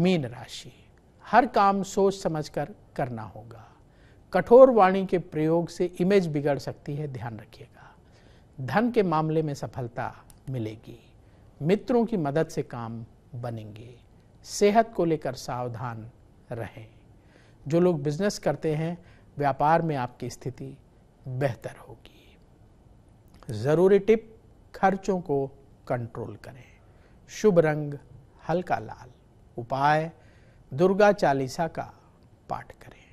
mean राशि हर काम सोच समझकर करना होगा कठोर वाणी के प्रयोग से इमेज बिगड़ सकती है ध्यान रखिएगा धन के मामले में सफलता मिलेगी मित्रों की मदद से काम बनेंगे सेहत को लेकर सावधान रहें जो लोग बिजनेस करते हैं व्यापार में आपकी स्थिति बेहतर होगी ज़रूरी टिप खर्चों को कंट्रोल करें शुभ रंग हल्का लाल उपाय दुर्गा चालीसा का पाठ करें